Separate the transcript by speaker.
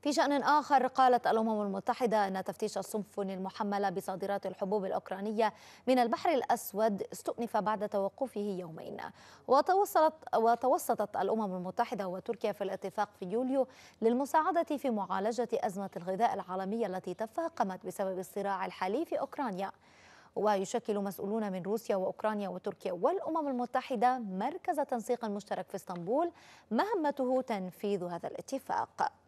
Speaker 1: في شأن آخر قالت الأمم المتحدة أن تفتيش السفن المحملة بصادرات الحبوب الأوكرانية من البحر الأسود استؤنف بعد توقفه يومين وتوصلت, وتوسطت الأمم المتحدة وتركيا في الاتفاق في يوليو للمساعدة في معالجة أزمة الغذاء العالمية التي تفاقمت بسبب الصراع الحالي في أوكرانيا ويشكل مسؤولون من روسيا واوكرانيا وتركيا والامم المتحده مركز تنسيق مشترك في اسطنبول مهمته تنفيذ هذا الاتفاق